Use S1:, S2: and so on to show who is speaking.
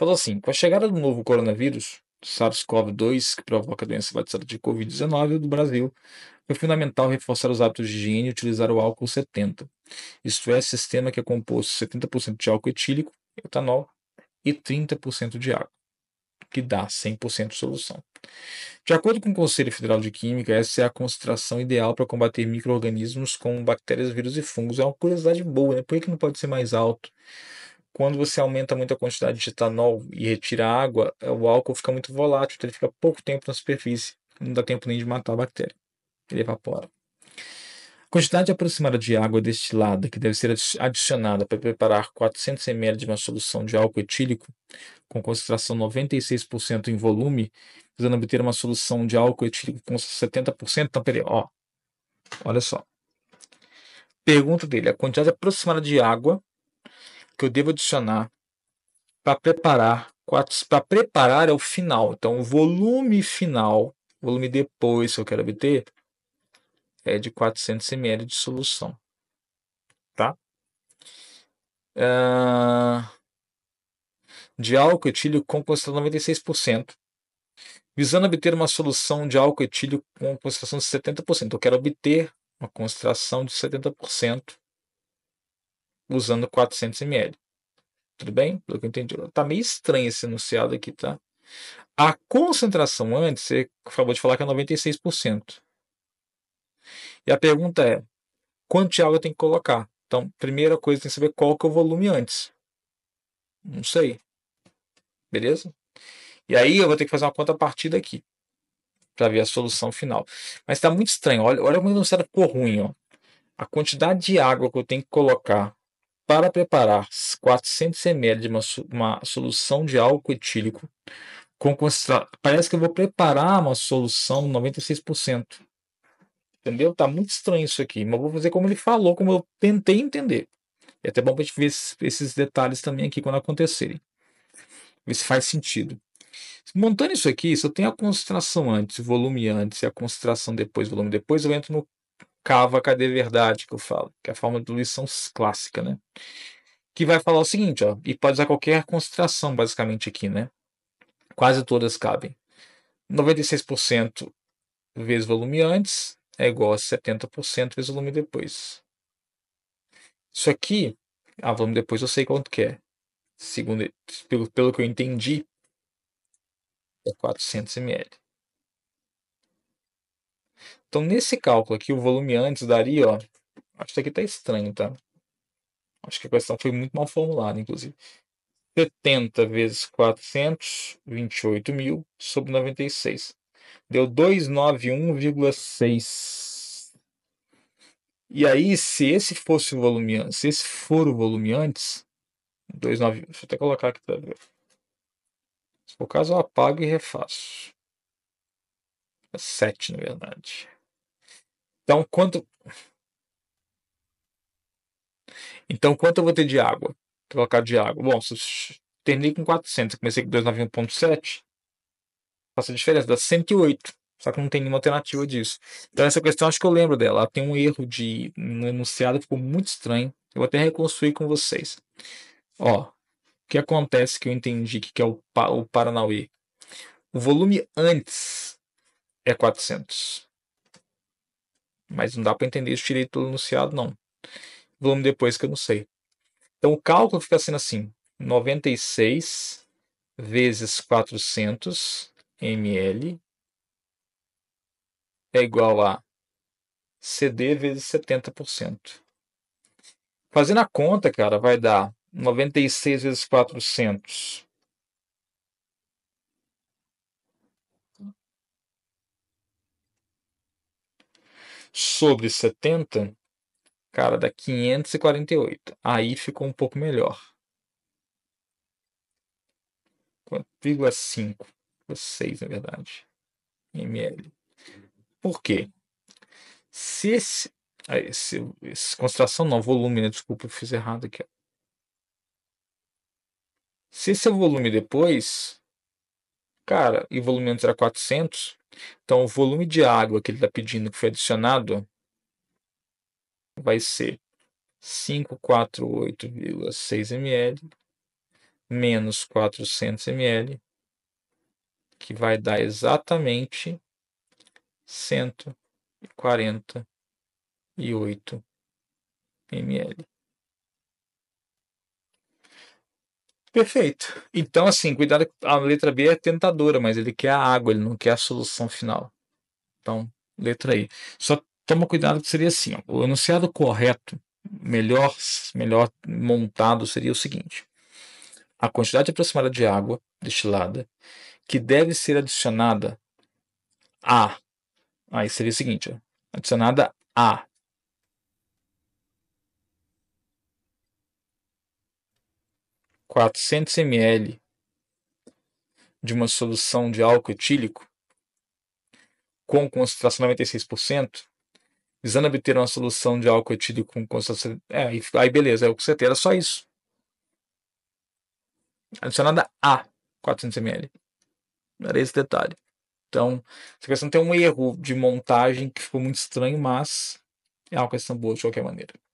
S1: Falou assim: com a chegada do novo coronavírus, SARS-CoV-2, que provoca a doença batizada de Covid-19 do Brasil, foi fundamental reforçar os hábitos de higiene e utilizar o álcool 70. Isto é, sistema que é composto 70% de álcool etílico, etanol e 30% de água, que dá 100% de solução. De acordo com o Conselho Federal de Química, essa é a concentração ideal para combater micro-organismos como bactérias, vírus e fungos. É uma curiosidade boa, né? Por que não pode ser mais alto? quando você aumenta muito a quantidade de etanol e retira água, eh, o álcool fica muito volátil, então ele fica pouco tempo na superfície, não dá tempo nem de matar a bactéria, ele evapora. A quantidade aproximada de água destilada que deve ser adicionada para preparar 400 ml de uma solução de álcool etílico com concentração 96% em volume, precisando obter uma solução de álcool etílico com 70%. Então, peraí, ó, olha só. Pergunta dele: a quantidade aproximada de água que eu devo adicionar para preparar. Para preparar é o final. Então, o volume final, volume depois que eu quero obter, é de 400 ml de solução. Tá? Uh, de álcool etílico com concentração 96%, visando obter uma solução de álcool etílico com concentração de 70%. Eu quero obter uma concentração de 70% usando 400 ml. Tudo bem? Pelo que eu entendi. Tá meio estranho esse enunciado aqui, tá? A concentração antes, você acabou de falar que é 96%. E a pergunta é: quanto de água eu tenho que colocar? Então, primeira coisa, tem que saber qual que é o volume antes. Não sei. Beleza? E aí eu vou ter que fazer uma conta partida aqui para ver a solução final. Mas está muito estranho. Olha, olha como não será ficou ruim, ó. A quantidade de água que eu tenho que colocar para preparar 400 ml de uma, uma solução de álcool etílico, com Parece que eu vou preparar uma solução 96%. Entendeu? Tá muito estranho isso aqui, mas vou fazer como ele falou, como eu tentei entender. É até bom para a gente ver esses, esses detalhes também aqui quando acontecerem. Ver se faz sentido. Montando isso aqui, se eu tenho a concentração antes, volume antes e a concentração depois, volume depois, eu entro no Cava Cadê Verdade, que eu falo, que é a forma de diluição clássica, né? Que vai falar o seguinte, ó, e pode usar qualquer concentração, basicamente, aqui, né? Quase todas cabem. 96% vezes volume antes é igual a 70% vezes volume depois. Isso aqui, a ah, volume depois eu sei quanto que é. Segundo, pelo, pelo que eu entendi, é 400 ml. Então, nesse cálculo aqui, o volume antes daria, ó, acho que aqui está estranho, tá? Acho que a questão foi muito mal formulada, inclusive. 70 vezes 428 mil sobre 96. Deu 291,6. E aí, se esse fosse o volume antes, se esse for o volume antes, 291, deixa eu até colocar aqui para ver. Se for o caso, eu apago e refaço sete, na verdade. Então, quanto. Então, quanto eu vou ter de água? Trocar de água. Bom, se eu terminei com 400, comecei com 291,7, faço a diferença, dá 108. Só que não tem nenhuma alternativa disso. Então, essa questão acho que eu lembro dela. Ela tem um erro de no enunciado, ficou muito estranho. Eu vou até reconstruir com vocês. Ó, o que acontece que eu entendi que, que é o, pa, o Paranauê? O volume antes é 400. Mas não dá para entender isso direito do enunciado, não. Volume depois que eu não sei. Então o cálculo fica sendo assim: 96 vezes 400 ml é igual a CD vezes 70%. Fazendo a conta, cara, vai dar 96 vezes 400 ml. sobre 70, cara, dá 548. Aí ficou um pouco melhor. 4,5. 6, na verdade. ml. Por quê? Se esse. esse, esse concentração não, volume, né? Desculpa, eu fiz errado aqui. Se esse é o volume depois, cara, e o volume antes era 400, então, o volume de água que ele está pedindo que foi adicionado vai ser 548,6 ml menos 400 ml, que vai dar exatamente 148 ml. Perfeito. Então, assim, cuidado, a letra B é tentadora, mas ele quer a água, ele não quer a solução final. Então, letra E. Só toma cuidado que seria assim, ó, o enunciado correto, melhor, melhor montado seria o seguinte. A quantidade aproximada de água destilada que deve ser adicionada a, aí seria o seguinte, ó, adicionada a 400 ml de uma solução de álcool etílico com concentração 96%, visando obter uma solução de álcool etílico com concentração. É, aí beleza, é o que você tem, era só isso. Adicionada a 400 ml. Era esse detalhe. Então, essa questão tem um erro de montagem que ficou muito estranho, mas é uma questão boa de qualquer maneira.